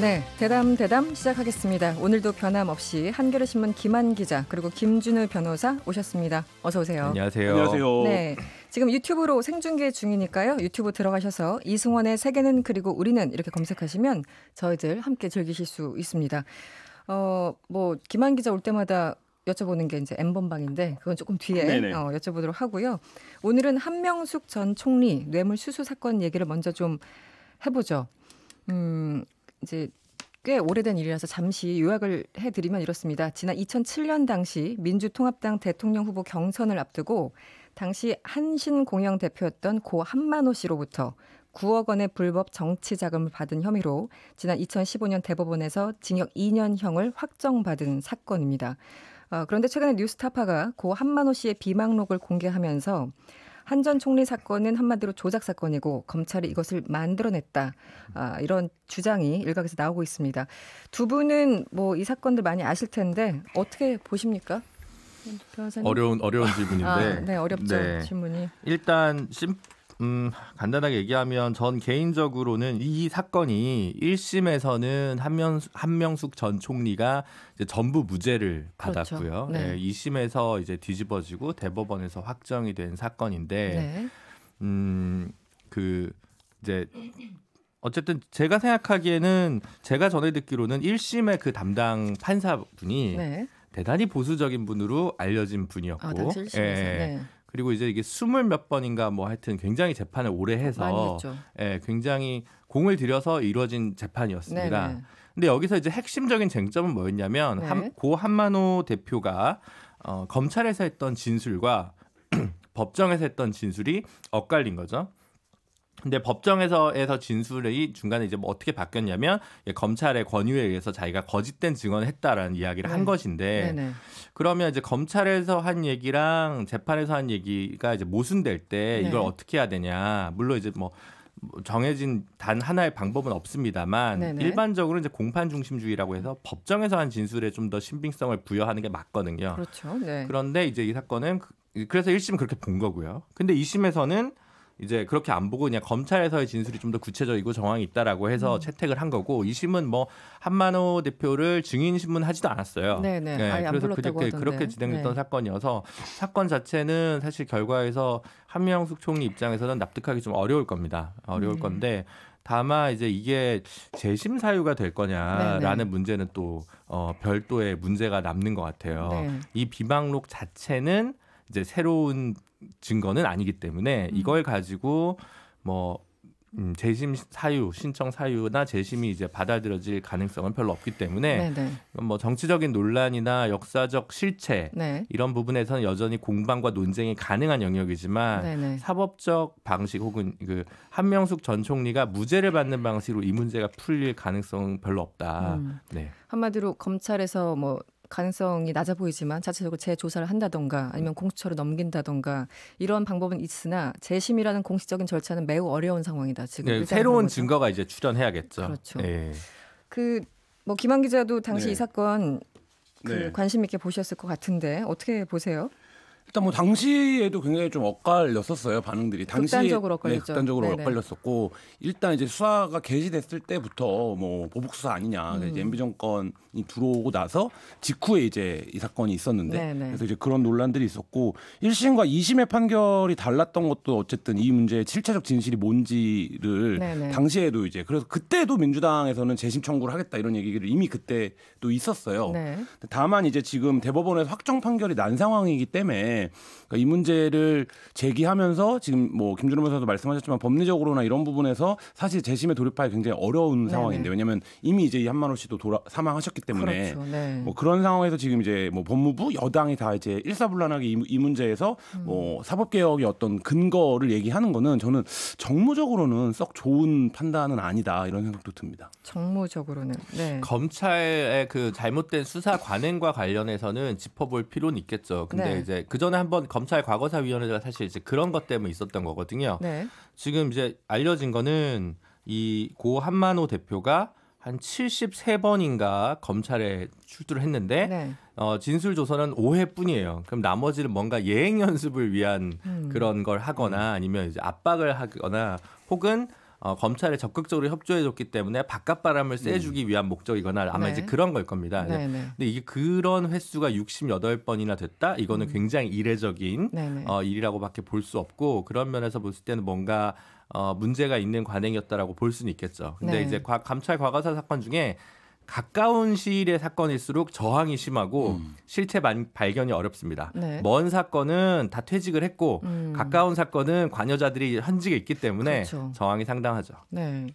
네, 대담 대담 시작하겠습니다. 오늘도 변함없이 한겨레 신문 김한 기자 그리고 김준우 변호사 오셨습니다. 어서 오세요. 안녕하세요. 안녕하세요. 네. 지금 유튜브로 생중계 중이니까요. 유튜브 들어가셔서 이승원의 세계는 그리고 우리는 이렇게 검색하시면 저희들 함께 즐기실 수 있습니다. 어, 뭐 김한 기자 올 때마다 여쭤보는 게 이제 엠번방인데 그건 조금 뒤에 어, 여쭤보도록 하고요. 오늘은 한명숙 전 총리 뇌물 수수 사건 얘기를 먼저 좀 해보죠. 음, 이제 꽤 오래된 일이라서 잠시 요약을 해드리면 이렇습니다. 지난 2007년 당시 민주통합당 대통령 후보 경선을 앞두고 당시 한신공영 대표였던 고 한만호 씨로부터 9억 원의 불법 정치 자금을 받은 혐의로 지난 2015년 대법원에서 징역 2년형을 확정받은 사건입니다. 어, 그런데 최근에 뉴스타파가 고 한만호 씨의 비망록을 공개하면서 한전 총리 사건은 한마디로 조작 사건이고 검찰이 이것을 만들어냈다. 아, 이런 주장이 일각에서 나오고 있습니다. 두 분은 뭐 이 사건들 많이 아실 텐데 어떻게 보십니까? 변호사님. 어려운 어려운 질문인데. 아, 네, 어렵죠 네. 질문이. 일단 심, 음, 간단하게 얘기하면 전 개인적으로는 이 사건이 1심에서는 한명, 한명숙 전 총리가 이제 전부 무죄를 그렇죠. 받았고요. 그렇죠. 네. 네, 예, 2심에서 이제 뒤집어지고 대법원에서 확정이 된 사건인데, 네. 음, 그, 이제, 어쨌든 제가 생각하기에는 제가 전해 듣기로는 1심의 그 담당 판사분이 네. 대단히 보수적인 분으로 알려진 분이었고, 아, 예, 예. 네. 그리고 이제 이게 스물 몇 번인가 뭐 하여튼 굉장히 재판을 오래 해서 예, 굉장히 공을 들여서 이루어진 재판이었습니다. 네네. 네. 근데 여기서 이제 핵심적인 쟁점은 뭐였냐면 네. 한, 고 한만호 대표가 어, 검찰에서 했던 진술과 법정에서 했던 진술이 엇갈린 거죠. 근데 법정에서에서 진술이 중간에 이제 뭐 어떻게 바뀌었냐면 예, 검찰의 권유에 의해서 자기가 거짓된 증언을 했다라는 이야기를 네. 한 것인데 네네. 그러면 이제 검찰에서 한 얘기랑 재판에서 한 얘기가 이제 모순될 때 네. 이걸 어떻게 해야 되냐 물론 이제 뭐 정해진 단 하나의 방법은 없습니다만 네네. 일반적으로 이제 공판 중심주의라고 해서 법정에서 한 진술에 좀 더 신빙성을 부여하는 게 맞거든요. 그렇죠. 네. 그런데 이제 이 사건은 그, 그래서 1심 그렇게 본 거고요. 근데 2심에서는 이제 그렇게 안 보고 그냥 검찰에서의 진술이 좀 더 구체적이고 정황이 있다라고 해서 음. 채택을 한 거고 이심은 뭐 한만호 대표를 증인 신문하지도 않았어요. 네네. 네, 네. 네 아니, 그래서 그렇게 그렇게 진행됐던 네. 사건이어서 사건 자체는 사실 결과에서 한명숙 총리 입장에서는 납득하기 좀 어려울 겁니다. 어려울 음. 건데 다만 이제 이게 재심 사유가 될 거냐라는 네네. 네. 문제는 또 어, 별도의 문제가 남는 것 같아요. 네. 이 비방록 자체는 이제 새로운 증거는 아니기 때문에 음. 이걸 가지고 뭐 음, 재심 사유, 신청 사유나 재심이 이제 받아들여질 가능성은 별로 없기 때문에 네네. 네. 뭐 정치적인 논란이나 역사적 실체 네. 이런 부분에서는 여전히 공방과 논쟁이 가능한 영역이지만 네네. 네. 사법적 방식 혹은 그 한명숙 전 총리가 무죄를 받는 방식으로 이 문제가 풀릴 가능성은 별로 없다. 음. 네. 한마디로 검찰에서 뭐 가능성이 낮아 보이지만 자체적으로 재조사를 한다던가 아니면 공수처로 넘긴다던가 이런 방법은 있으나 재심이라는 공식적인 절차는 매우 어려운 상황이다 지금 네, 새로운 증거가 이제 출현해야겠죠. 그렇죠. 네. 예. 그뭐 김한 기자도 당시 네. 이 사건 그 네. 관심 있게 보셨을 것 같은데 어떻게 보세요? 일단 뭐 당시에도 굉장히 좀 엇갈렸었어요 반응들이 당시에 극단적으로 네, 엇갈렸죠. 네, 극단적으로 네네. 엇갈렸었고 일단 이제 수사가 개시됐을 때부터 뭐 보복 수사 아니냐 음. 이제 MB 정권이 들어오고 나서 직후에 이제 이 사건이 있었는데 네네. 그래서 이제 그런 논란들이 있었고 1심과 2심의 판결이 달랐던 것도 어쨌든 이 문제의 실체적 진실이 뭔지를 네네. 당시에도 이제 그래서 그때도 민주당에서는 재심 청구를 하겠다 이런 얘기를 이미 그때도 있었어요. 네. 다만 이제 지금 대법원에서 확정 판결이 난 상황이기 때문에 그러니까 이 문제를 제기하면서 지금 뭐 김준호 변호사도 말씀하셨지만 법리적으로나 이런 부분에서 사실 재심에 돌입하기 굉장히 어려운 네 상황인데 왜냐하면 이미 이제 이 한만호 씨도 돌아, 사망하셨기 때문에 그렇죠. 네. 뭐 그런 상황에서 지금 이제 뭐 법무부 여당이 다 이제 일사불란하게 이, 이 문제에서 음. 뭐 사법 개혁의 어떤 근거를 얘기하는 거는 저는 정무적으로는 썩 좋은 판단은 아니다 이런 생각도 듭니다. 정무적으로는 네. 검찰의 그 잘못된 수사 관행과 관련해서는 짚어볼 필요는 있겠죠. 근데 네. 이제 그 예전에 한번 검찰 과거사위원회가 사실 이제 그런 것 때문에 있었던 거거든요. 네. 지금 이제 알려진 거는 이 고 한만호 대표가 한 73번인가 검찰에 출두를 했는데 네. 어, 진술 조서는 5회뿐이에요. 그럼 나머지는 뭔가 예행 연습을 위한 음. 그런 걸 하거나 음. 아니면 이제 압박을 하거나 혹은 어, 검찰에 적극적으로 협조해줬기 때문에 바깥 바람을 쐬주기 음. 위한 목적이거나 아마 네. 이제 그런 걸 겁니다. 네, 네, 근데 이게 그런 횟수가 68번이나 됐다. 이거는 음. 굉장히 이례적인 네, 네. 어, 일이라고밖에 볼 수 없고 그런 면에서 볼 때는 뭔가 어, 문제가 있는 관행이었다라고 볼 수는 있겠죠. 근데 이제 과, 감찰 과거사 사건 중에 가까운 시일의 사건일수록 저항이 심하고 음. 실체 발견이 어렵습니다. 네. 먼 사건은 다 퇴직을 했고 음. 가까운 사건은 관여자들이 현직에 있기 때문에 그렇죠. 저항이 상당하죠. 네.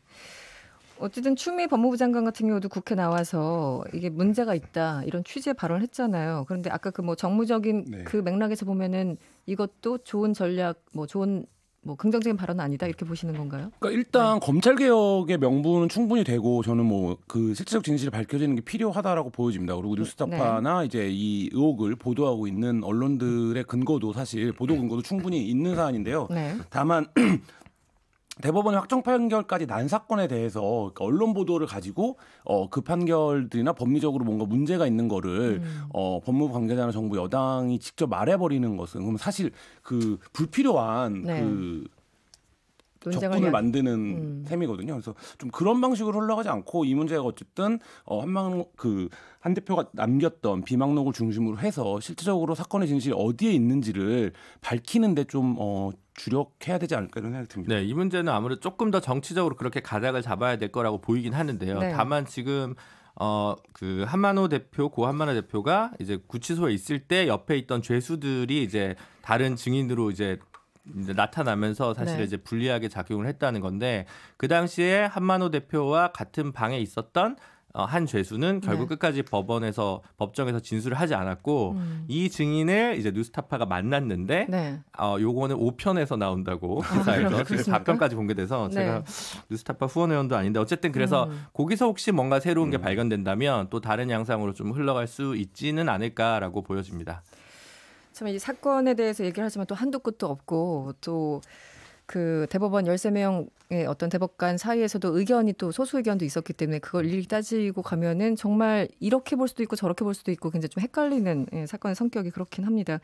어쨌든 추미애 법무부 장관 같은 경우도 국회 나와서 이게 문제가 있다 이런 취지의 발언을 했잖아요. 그런데 아까 그 뭐 정무적인 네. 그 맥락에서 보면은 이것도 좋은 전략, 뭐 좋은 뭐 긍정적인 발언은 아니다 이렇게 보시는 건가요? 그러니까 일단 네. 검찰 개혁의 명분은 충분히 되고 저는 뭐 그 실질적 진실이 밝혀지는 게 필요하다라고 보여집니다. 그리고 네. 뉴스타파나 네. 이제 이 의혹을 보도하고 있는 언론들의 근거도 사실 보도 근거도 충분히 있는 사안인데요. 네. 다만 대법원의 확정 판결까지 난 사건에 대해서 그러니까 언론 보도를 가지고 어, 그 판결들이나 법리적으로 뭔가 문제가 있는 거를 음. 어, 법무부 관계자나 정부 여당이 직접 말해버리는 것은 그럼 사실 그 불필요한 네. 그 적군을 해야... 만드는 음. 셈이거든요. 그래서 좀 그런 방식으로 흘러가지 않고 이 문제가 어쨌든 어, 한망 그한 대표가 남겼던 비망록을 중심으로 해서 실질적으로 사건의 진실이 어디에 있는지를 밝히는데 좀 어, 주력해야 되지 않을까 이런 생각이 듭니다. 네, 이 문제는 아무래도 조금 더 정치적으로 그렇게 가닥을 잡아야 될 거라고 보이긴 하는데요. 네. 다만 지금 어, 그 한만호 대표, 고 한만호 대표가 이제 구치소에 있을 때 옆에 있던 죄수들이 이제 다른 증인으로 이제 이제 나타나면서 사실 네. 이제 불리하게 작용을 했다는 건데 그 당시에 한만호 대표와 같은 방에 있었던 어, 한 죄수는 네. 결국 네. 끝까지 법원에서 법정에서 진술을 하지 않았고 음. 이 증인을 이제 뉴스타파가 만났는데 네. 어 요거는 5편에서 나온다고 기사에서 아, 4편까지 공개돼서 네. 제가 뉴스타파 후원 회원도 아닌데 어쨌든 그래서 음. 거기서 혹시 뭔가 새로운 음. 게 발견된다면 또 다른 양상으로 좀 흘러갈 수 있지는 않을까라고 보여집니다. 참이 사건에 대해서 얘기를 하지만 또 한도 끝도 없고 또 그 대법원 열세 명의 어떤 대법관 사이에서도 의견이 또 소수 의견도 있었기 때문에 그걸 일일이 따지고 가면은 정말 이렇게 볼 수도 있고 저렇게 볼 수도 있고 굉장히 좀 헷갈리는 예, 사건의 성격이 그렇긴 합니다.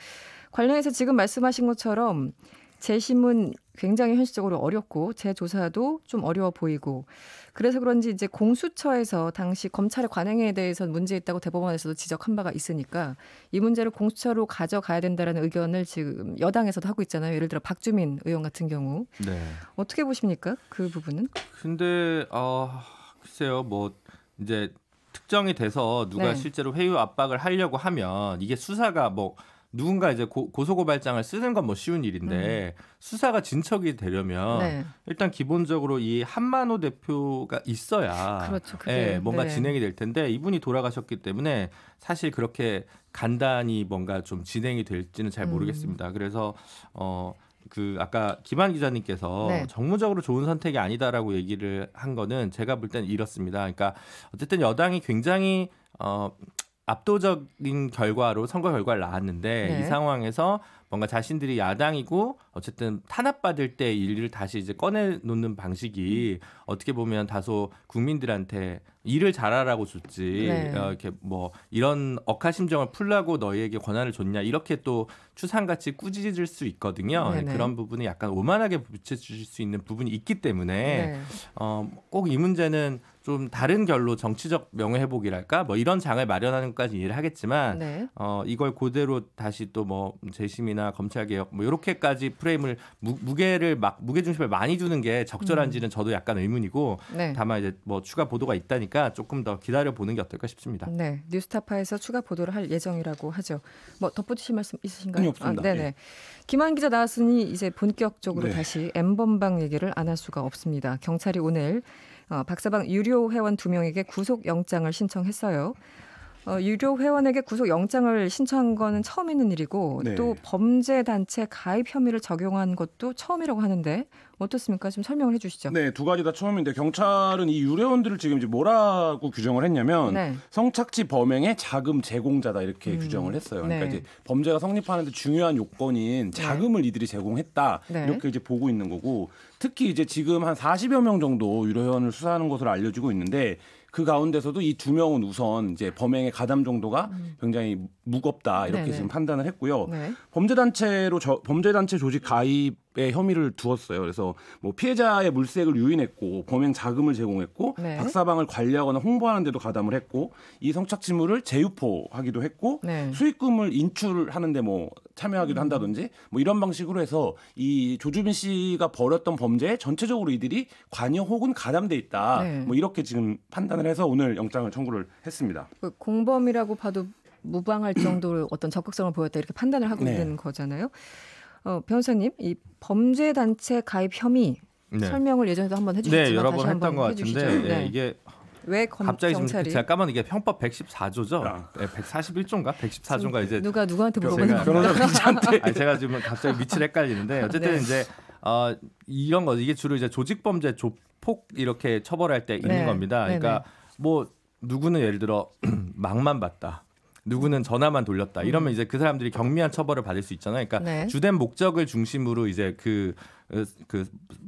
관련해서 지금 말씀하신 것처럼 재심은 굉장히 현실적으로 어렵고 재조사도 좀 어려워 보이고 그래서 그런지 이제 공수처에서 당시 검찰의 관행에 대해서 문제 있다고 대법원에서도 지적한 바가 있으니까 이 문제를 공수처로 가져가야 된다라는 의견을 지금 여당에서도 하고 있잖아요. 예를 들어 박주민 의원 같은 경우 네. 어떻게 보십니까 그 부분은? 근데 어, 글쎄요 뭐 이제 특정이 돼서 누가 네. 실제로 회유 압박을 하려고 하면 이게 수사가 뭐 누군가 이제 고, 소고발장을 쓰는 건 뭐 쉬운 일인데 음. 수사가 진척이 되려면 네. 일단 기본적으로 이 한만호 대표가 있어야 그렇죠, 예, 뭔가 네. 진행이 될 텐데 이분이 돌아가셨기 때문에 사실 그렇게 간단히 뭔가 좀 진행이 될지는 잘 음. 모르겠습니다. 음. 그래서 어. 그 아까 김한 기자님께서 네. 정무적으로 좋은 선택이 아니다라고 얘기를 한 거는 제가 볼 땐 이렇습니다. 그러니까 어쨌든 여당이 굉장히 어 압도적인 결과로 선거 결과를 나왔는데 네. 이 상황에서 뭔가 자신들이 야당이고 어쨌든 탄압받을 때 일을 다시 이제 꺼내 놓는 방식이 음. 어떻게 보면 다소 국민들한테 일을 잘하라고 줬지 네. 어, 이렇게 뭐 이런 억하심정을 풀라고 너희에게 권한을 줬냐 이렇게 또 추상같이 꾸짖을 수 있거든요 네네. 그런 부분이 약간 오만하게 붙여주실 수 있는 부분이 있기 때문에 네. 어꼭 이 문제는 좀 다른 결로 정치적 명예회복이랄까 뭐 이런 장을 마련하는 것까지 이해를 하겠지만 네. 어, 이걸 그대로 다시 또 뭐 재심이나 검찰개혁 뭐 이렇게까지 프레임을 무, 게를막 무게중심을 많이 주는 게 적절한지는 음. 저도 약간 의문이고 네. 다만 이제 뭐 추가 보도가 있다니까 조금 더 기다려 보는 게 어떨까 싶습니다. 네, 뉴스타파에서 추가 보도를 할 예정이라고 하죠. 뭐 덧붙이실 말씀 있으신가요? 아, 네네. 네. 예. 김한 기자 나왔으니 이제 본격적으로 네. 다시 엠번방 얘기를 안 할 수가 없습니다. 경찰이 오늘 어, 박사방 유료 회원 두 명에게 구속영장을 신청했어요. 어, 유료 회원에게 구속영장을 신청한 거는 처음 있는 일이고 네. 또 범죄 단체 가입 혐의를 적용한 것도 처음이라고 하는데 어떻습니까? 좀 설명을 해주시죠. 네, 두 가지 다 처음인데 경찰은 이 유료원들을 회 지금 이제 뭐라고 규정을 했냐면 네. 성착취 범행의 자금 제공자다 이렇게 음. 규정을 했어요. 그러니까 네. 이제 범죄가 성립하는데 중요한 요건인 네. 자금을 네. 이들이 제공했다 네. 이렇게 이제 보고 있는 거고 특히 이제 지금 한 40여 명 정도 유료회원을 수사하는 것으로 알려지고 있는데 그 가운데서도 이 두 명은 우선 이제 범행의 가담 정도가 음. 굉장히 무겁다 이렇게 네네. 지금 판단을 했고요. 네. 범죄 단체로 범죄 단체 조직 가입 의 예, 혐의를 두었어요. 그래서 뭐 피해자의 물색을 유인했고 범행 자금을 제공했고 네. 박사방을 관리하거나 홍보하는 데도 가담을 했고 이 성착취물을 재유포하기도 했고 네. 수익금을 인출하는데 뭐 참여하기도 음. 한다든지 뭐 이런 방식으로 해서 이 조주빈 씨가 벌였던 범죄에 전체적으로 이들이 관여 혹은 가담돼 있다. 네. 뭐 이렇게 지금 판단을 해서 오늘 영장을 청구를 했습니다. 그 공범이라고 봐도 무방할 정도로 어떤 적극성을 보였다 이렇게 판단을 하고 네. 있는 거잖아요. 어, 변호사님 이 범죄 단체 가입 혐의 네. 설명을 예전에도 한번 해주셨지만 네, 여러 번 했던 것 같은데 예, 네. 이게 왜 검, 갑자기 경찰이... 제가 까만 이게 형법 114조죠? 야. 141조인가? 114조인가 이제 누가 누구한테 물어보는 변호사한테 제가, 지금 갑자기 위치를 헷갈리는데 어쨌든 네. 이제 어, 이런 거 이게 주로 이제 조직 범죄 조폭 이렇게 처벌할 때 있는 네. 겁니다. 그러니까 뭐 누구는 예를 들어 막만 봤다. 누구는 전화만 돌렸다. 음. 이러면 이제 그 사람들이 경미한 처벌을 받을 수 있잖아요. 그러니까 네. 주된 목적을 중심으로 이제 그, 어, 그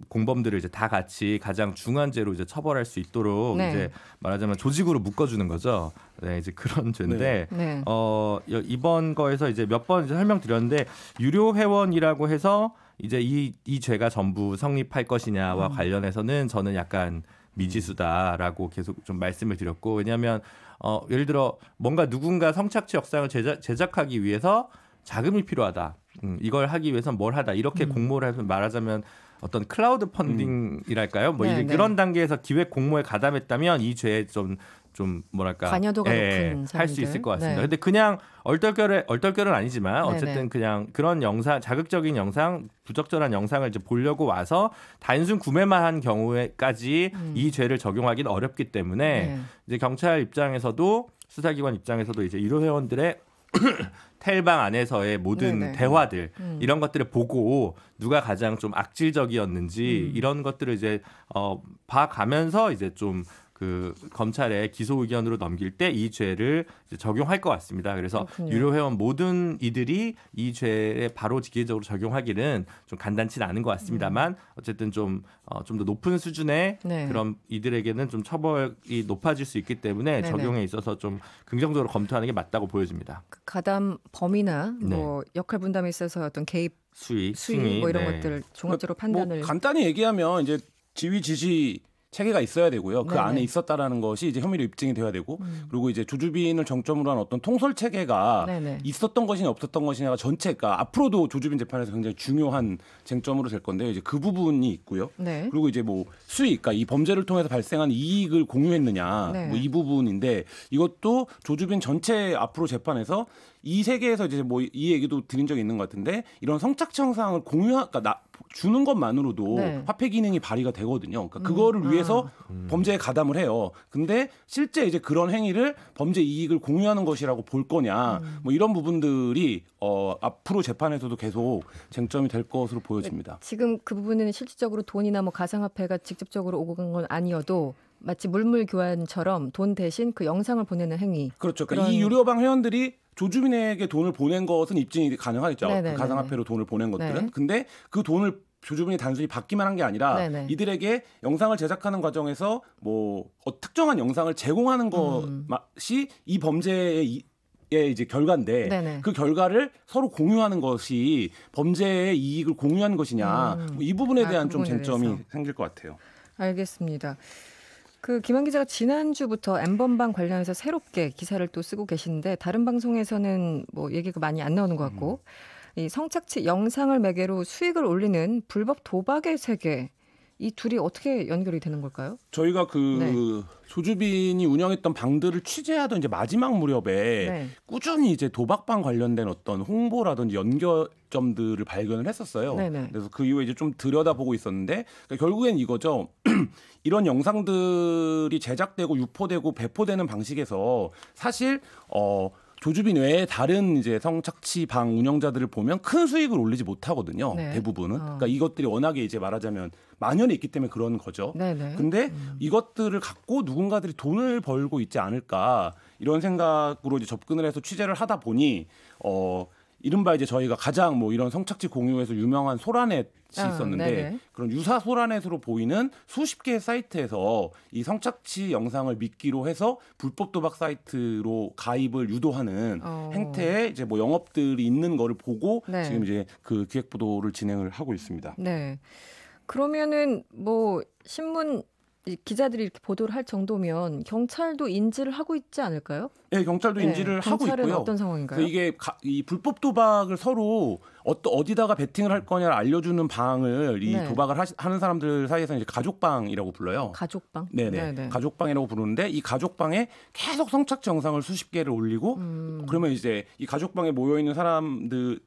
공범들을 이제 다 같이 가장 중한 죄로 이제 처벌할 수 있도록 네. 이제 말하자면 조직으로 묶어주는 거죠. 네, 이제 그런 죄인데 네. 네. 어 이번 거에서 이제 몇 번 설명드렸는데 유료 회원이라고 해서 이제 이 이 죄가 전부 성립할 것이냐와 음. 관련해서는 저는 약간 미지수다라고 계속 좀 말씀을 드렸고 왜냐하면 어, 예를 들어 뭔가 누군가 성착취 역상을 제작, 제작하기 위해서 자금이 필요하다. 음, 이걸 하기 위해서 뭘 하다 이렇게 음. 공모를 해서 말하자면 어떤 클라우드 펀딩이랄까요? 뭐 음. 뭐 네, 이런 네. 단계에서 기획 공모에 가담했다면 이 죄에 좀 좀 뭐랄까 관여도가 예, 높은 예, 할수 있을 것 같습니다. 네. 근데 그냥 얼떨결에 얼떨결은 아니지만 네, 어쨌든 네네. 그냥 그런 영상 자극적인 영상 부적절한 영상을 이제 보려고 와서 단순 구매만 한 경우에까지 음. 이 죄를 적용하기는 어렵기 때문에 네. 이제 경찰 입장에서도 수사기관 입장에서도 이제 유료 회원들의 텔방 안에서의 모든 네네. 대화들 음. 이런 것들을 보고 누가 가장 좀 악질적이었는지 음. 이런 것들을 이제 어 봐가면서 이제 좀그 검찰에 기소 의견으로 넘길 때 이 죄를 적용할 것 같습니다. 그래서 그렇군요. 유료 회원 모든 이들이 이 죄에 바로 직계적으로 적용하기는 좀 간단치 는 않은 것 같습니다만 음. 어쨌든 좀 어, 좀 더 높은 수준의 네. 그런 이들에게는 좀 처벌이 높아질 수 있기 때문에 네네. 적용에 있어서 좀 긍정적으로 검토하는 게 맞다고 보여집니다. 그 가담 범위나 네. 뭐 네. 역할 분담에 있어서 어떤 개입 수위, 수위 뭐 이런 네. 것들 뭐 종합적으로 판단을 뭐 간단히 얘기하면 이제 지휘 지시 체계가 있어야 되고요. 그 네네. 안에 있었다라는 것이 이제 혐의로 입증이 돼야 되고 음. 그리고 이제 조주빈을 정점으로 한 어떤 통솔 체계가 네네. 있었던 것이냐 없었던 것이냐가 전체가 앞으로도 조주빈 재판에서 굉장히 중요한 쟁점으로 될 건데요. 이제 그 부분이 있고요. 네. 그리고 이제 뭐 수익, 과이 그러니까 범죄를 통해서 발생한 이익을 공유했느냐 네. 뭐이 부분인데 이것도 조주빈 전체 앞으로 재판에서 이 세계에서 이제 뭐 이 얘기도 드린 적이 있는 것 같은데 이런 성착취 형상을 공유하, 그러니까 나, 주는 것만으로도 네. 화폐 기능이 발휘가 되거든요. 그러니까 음. 그거를 아. 위해서 아. 범죄에 가담을 해요. 근데 실제 이제 그런 행위를 범죄 이익을 공유하는 것이라고 볼 거냐 음. 뭐 이런 부분들이 어, 앞으로 재판에서도 계속 쟁점이 될 것으로 보여집니다. 지금 그 부분은 실질적으로 돈이나 뭐 가상화폐가 직접적으로 오고 간 건 아니어도 마치 물물 교환처럼 돈 대신 그 영상을 보내는 행위. 그렇죠. 그러니까 이 유료방 회원들이 조주빈에게 돈을 보낸 것은 입증이 가능하겠죠. 그 가상화폐로 돈을 보낸 것들은. 네 근데 그 돈을 조주빈이 단순히 받기만 한 게 아니라 네네. 이들에게 영상을 제작하는 과정에서 뭐 특정한 영상을 제공하는 것이 음. 이 범죄의 이, 의 이제 결과인데 네네. 그 결과를 서로 공유하는 것이 범죄의 이익을 공유하는 것이냐 음. 뭐이 부분에 아, 대한 아, 좀 쟁점이 대해서. 생길 것 같아요. 알겠습니다. 그 김한 기자가 지난주부터 엠번방 관련해서 새롭게 기사를 또 쓰고 계신데 다른 방송에서는 뭐 얘기가 많이 안 나오는 것 같고 음. 이 성착취 영상을 매개로 수익을 올리는 불법 도박의 세계 이 둘이 어떻게 연결이 되는 걸까요? 저희가 그 네. 조주빈이 운영했던 방들을 취재하던 이제 마지막 무렵에 네. 꾸준히 이제 도박방 관련된 어떤 홍보라든지 연결점들을 발견을 했었어요. 네네. 네. 그래서 그 이후에 이제 좀 들여다보고 있었는데 그러니까 결국엔 이거죠. 이런 영상들이 제작되고 유포되고 배포되는 방식에서 사실 어 조주빈 외에 다른 이제 성착취방 운영자들을 보면 큰 수익을 올리지 못하거든요. 네. 대부분은. 어. 그러니까 이것들이 워낙에 이제 말하자면 만연해 있기 때문에 그런 거죠. 네네. 근데 음. 이것들을 갖고 누군가들이 돈을 벌고 있지 않을까 이런 생각으로 이제 접근을 해서 취재를 하다 보니 어 이른바 이제 저희가 가장 뭐 이런 성착취 공유에서 유명한 소라넷이 아, 있었는데 네네. 그런 유사 소라넷으로 보이는 수십 개의 사이트에서 이 성착취 영상을 믿기로 해서 불법 도박 사이트로 가입을 유도하는 어. 행태의 이제 뭐 영업들이 있는 거를 보고 네. 지금 이제 그 기획 보도를 진행을 하고 있습니다. 네. 그러면은 뭐 신문 기자들이 이렇게 보도를 할 정도면 경찰도 인지를 하고 있지 않을까요? 예, 네, 경찰도 인지를 네, 하고 있고요. 어떤 상황인가요? 이게 가, 이 불법 도박을 서로 어떠, 어디다가 베팅을 할 거냐를 알려주는 방을 이 네. 도박을 하시, 하는 사람들 사이에서 이제 가족방이라고 불러요. 가족방? 네네. 네. 네, 네. 가족방이라고 부르는데 이 가족방에 계속 성착 정상을 수십 개를 올리고 음. 그러면 이제 이 가족방에 모여 있는 사람들이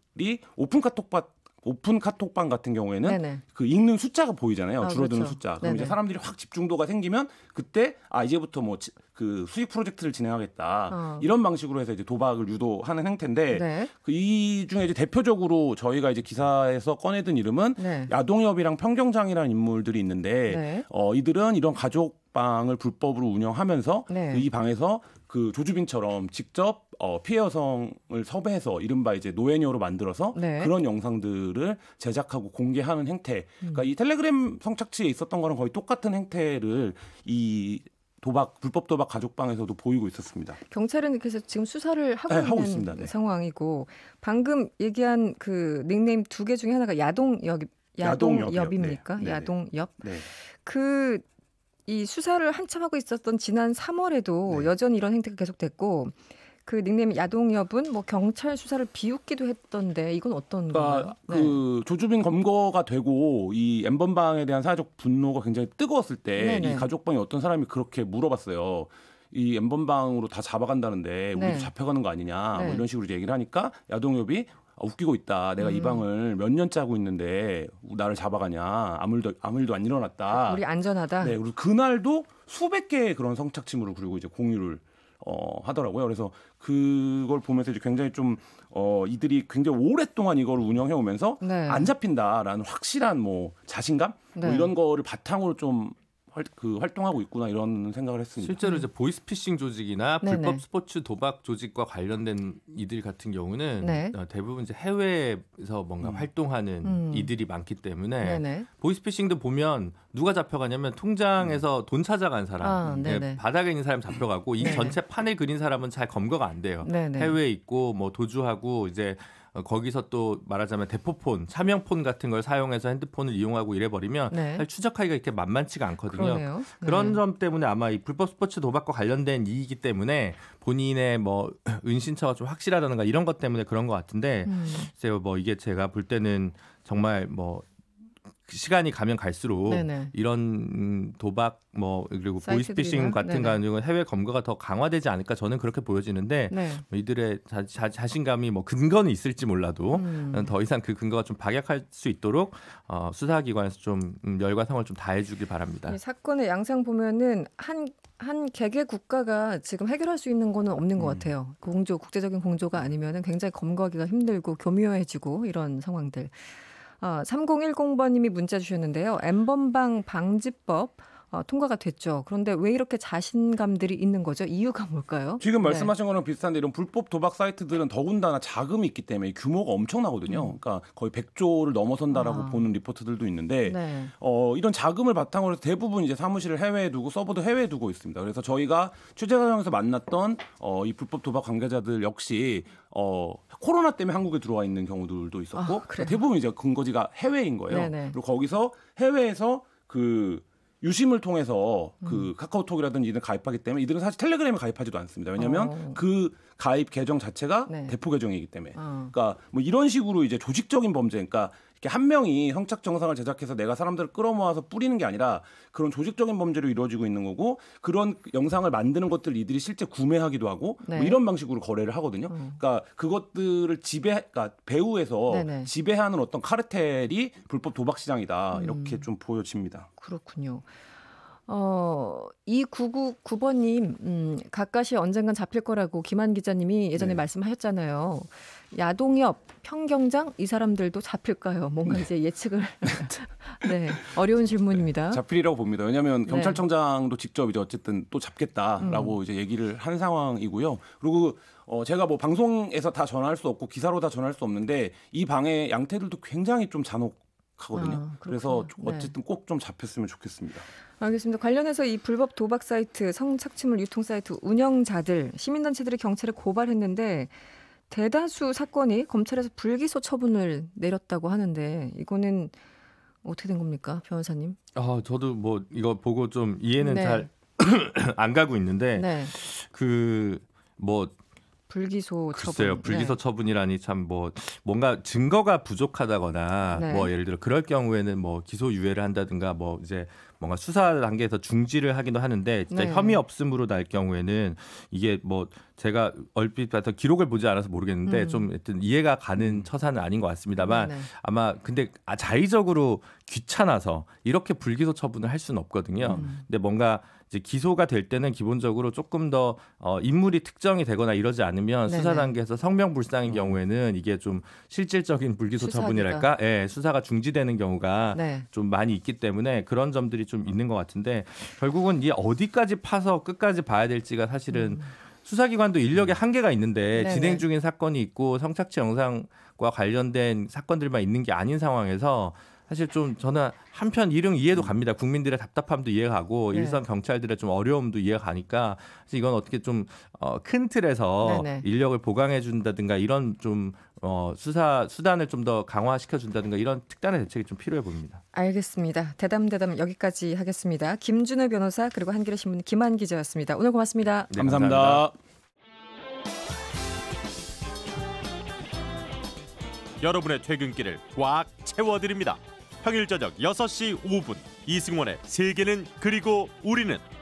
오픈 카톡받 오픈 카톡방 같은 경우에는 네네. 그 읽는 숫자가 보이잖아요. 아, 줄어드는 그렇죠. 숫자. 그럼 네네. 이제 사람들이 확 집중도가 생기면 그때 아 이제부터 뭐 그 수익 프로젝트를 진행하겠다 어. 이런 방식으로 해서 이제 도박을 유도하는 행태인데 네. 그이 중에 이제 대표적으로 저희가 이제 기사에서 꺼내든 이름은 네. 야동엽이랑 평경장이라는 인물들이 있는데 네. 어 이들은 이런 가족 방을 불법으로 운영하면서 네. 그 이 방에서 그 조주빈처럼 직접 어, 피해 여성을 섭외해서 이른바 이제 노예녀로 만들어서 네. 그런 영상들을 제작하고 공개하는 행태. 그러니까 음. 그러니까 이 텔레그램 성착취에 있었던 거랑 거의 똑같은 행태를 이 도박 불법 도박 가족방에서도 보이고 있었습니다. 경찰은 그래서 지금 수사를 하고 네, 있는 하고 있습니다. 네. 상황이고 방금 얘기한 그 닉네임 두 개 중에 하나가 야동역 야동엽입니까? 네. 네, 네. 야동엽. 그이 수사를 한참 하고 있었던 지난 3월에도 네. 여전히 이런 행태가 계속됐고 그 닉네임 야동엽은 뭐 경찰 수사를 비웃기도 했던데 이건 어떤 그러니까 건가요? 그 네. 조주빈 검거가 되고 이 엠번방에 대한 사회적 분노가 굉장히 뜨거웠을 때 이 가족방에 어떤 사람이 그렇게 물어봤어요. 이 엠번방으로 다 잡아간다는데 우리도 네. 잡혀가는 거 아니냐 뭐 네. 뭐 이런 식으로 얘기를 하니까 야동엽이 아, 웃기고 있다. 내가 음. 이 방을 몇 년째 하고 있는데 나를 잡아가냐. 아무 일도 아무 일도 안 일어났다. 우리 안전하다. 네. 그리고 그날도 수백 개의 그런 성착취물을 그리고 이제 공유를 어, 하더라고요. 그래서 그걸 보면서 이제 굉장히 좀 어, 이들이 굉장히 오랫동안 이걸 운영해 오면서 네. 안 잡힌다라는 확실한 뭐 자신감 뭐 네. 뭐 이런 거를 바탕으로 좀 활, 그 활동하고 있구나 이런 생각을 했습니다. 실제로 이제 보이스피싱 조직이나 음. 불법 스포츠 도박 조직과 관련된 이들 같은 경우는 네. 어, 대부분 이제 해외에서 뭔가 음. 활동하는 음. 이들이 많기 때문에 네네. 보이스피싱도 보면 누가 잡혀가냐면 통장에서 음. 돈 찾아간 사람, 아, 예, 바닥에 있는 사람 잡혀가고 이 네. 전체 판을 그린 사람은 잘 검거가 안 돼요. 네네. 해외에 있고 뭐 도주하고 이제 어, 거기서 또 말하자면 대포폰, 사명폰 같은 걸 사용해서 핸드폰을 이용하고 이래버리면 네. 사실 추적하기가 이렇게 만만치가 않거든요. 네. 그런 점 때문에 아마 이 불법 스포츠 도박과 관련된 이이기 때문에 본인의 뭐 은신처가 좀 확실하다든가 이런 것 때문에 그런 것 같은데 음. 글쎄뭐 이게 제가 볼 때는 정말 뭐 시간이 가면 갈수록 네네. 이런 도박 뭐 그리고 보이스피싱 같은 경우는 해외 검거가 더 강화되지 않을까 저는 그렇게 보여지는데 네. 뭐 이들의 자, 자, 신감이뭐 근거는 있을지 몰라도 음. 더 이상 그 근거가 좀 박약할 수 있도록 어, 수사기관에서 좀 음, 열과 성을 좀 다해주길 바랍니다. 사건의 양상 보면은 한 한 개개 국가가 지금 해결할 수 있는 거는 없는 것 음. 같아요. 공조 국제적인 공조가 아니면은 굉장히 검거하기가 힘들고 교묘해지고 이런 상황들. 어, 3010번님이 문자 주셨는데요. 엠번방 방지법 어, 통과가 됐죠. 그런데 왜 이렇게 자신감들이 있는 거죠? 이유가 뭘까요? 지금 네. 말씀하신 네. 거랑 비슷한데 이런 불법 도박 사이트들은 더군다나 자금이 있기 때문에 규모가 엄청나거든요. 음. 그러니까 거의 100조를 넘어선다라고 아. 보는 리포트들도 있는데 네. 어, 이런 자금을 바탕으로 대부분 이제 사무실을 해외에 두고 서버도 해외에 두고 있습니다. 그래서 저희가 취재 과정에서 만났던 어, 이 불법 도박 관계자들 역시 어, 코로나 때문에 한국에 들어와 있는 경우들도 있었고 아, 대부분 이제 근거지가 해외인 거예요. 네네. 그리고 거기서 해외에서 그 유심을 통해서 그 음. 카카오톡이라든지 이런 가입하기 때문에 이들은 사실 텔레그램에 가입하지도 않습니다. 왜냐하면 어. 그 가입 계정 자체가 네. 대포 계정이기 때문에 어. 그러니까 뭐 이런 식으로 이제 조직적인 범죄 그러니까 이렇게 한 명이 성착 정상을 제작해서 내가 사람들을 끌어모아서 뿌리는 게 아니라 그런 조직적인 범죄로 이루어지고 있는 거고 그런 영상을 만드는 것들 이들이 실제 구매하기도 하고 뭐 네. 뭐 이런 방식으로 거래를 하거든요. 음. 그러니까 그것들을 지배 그러니까 배후에서 네네. 지배하는 어떤 카르텔이 불법 도박 시장이다 음. 이렇게 음. 좀 보여집니다. 그렇군요. 어, 이9 9 9번님 음, 가까시 언젠간 잡힐 거라고 김한 기자님이 예전에 네. 말씀하셨잖아요. 야동엽, 평경장, 이 사람들도 잡힐까요? 뭔가 네. 이제 예측을. 네, 어려운 질문입니다. 네, 잡힐이라고 봅니다. 왜냐하면 네. 경찰청장도 직접 이제 어쨌든 또 잡겠다라고 음. 이제 얘기를 한 상황이고요. 그리고 어, 제가 뭐 방송에서 다 전할 수 없고 기사로 다 전할 수 없는데 이 방에 양태들도 굉장히 좀 잔혹 하거든요. 아, 그래서 네. 어쨌든 네. 꼭좀 잡혔으면 좋겠습니다. 알겠습니다. 관련해서 이 불법 도박 사이트, 성착취물 유통 사이트 운영자들, 시민단체들이 경찰에 고발했는데 대다수 사건이 검찰에서 불기소 처분을 내렸다고 하는데 이거는 어떻게 된 겁니까, 변호사님? 아, 저도 뭐 이거 보고 좀 이해는 네. 잘안 가고 있는데 네. 그뭐 불기소 처분. 글쎄요, 불기소 네. 처분이라니 참 뭐 뭔가 증거가 부족하다거나 네. 뭐 예를 들어 그럴 경우에는 뭐 기소 유예를 한다든가 뭐 이제 뭔가 수사 단계에서 중지를 하기도 하는데 진짜 네. 혐의 없음으로 날 경우에는 이게 뭐 제가 얼핏 봐서 기록을 보지 않아서 모르겠는데 음. 좀 하여튼 이해가 가는 음. 처사는 아닌 것 같습니다만 네. 네. 아마 근데 아, 자의적으로 귀찮아서 이렇게 불기소 처분을 할 수는 없거든요. 음. 근데 뭔가 이제 기소가 될 때는 기본적으로 조금 더 어, 인물이 특정이 되거나 이러지 않으면 네네. 수사 네. 단계에서 성명불상인 음. 경우에는 이게 좀 실질적인 불기소 수사기가. 처분이랄까, 예, 수사가 중지되는 경우가 네. 좀 많이 있기 때문에 그런 점들이 좀 있는 것 같은데 결국은 이 어디까지 파서 끝까지 봐야 될지가 사실은 음. 수사기관도 인력의 음. 한계가 있는데 네네. 진행 네. 중인 사건이 있고 성착취 영상과 관련된 사건들만 있는 게 아닌 상황에서 사실 좀 저는 한편 이름 이해도 음. 갑니다. 국민들의 답답함도 이해하고 네. 일선 경찰들의 좀 어려움도 이해가니까 이건 어떻게 좀큰 어, 틀에서 네네. 인력을 보강해 준다든가 이런 좀 어, 수사 수단을 좀 더 강화시켜 준다든가 이런 특단의 대책이 좀 필요해 보입니다. 알겠습니다. 대담 대담 여기까지 하겠습니다. 김준호 변호사 그리고 한겨레 신문 김한 기자였습니다. 오늘 고맙습니다. 네, 감사합니다. 감사합니다. 여러분의 퇴근길을 꽉 채워드립니다. 평일 저녁 6시 5분 이승원의 세계는 그리고 우리는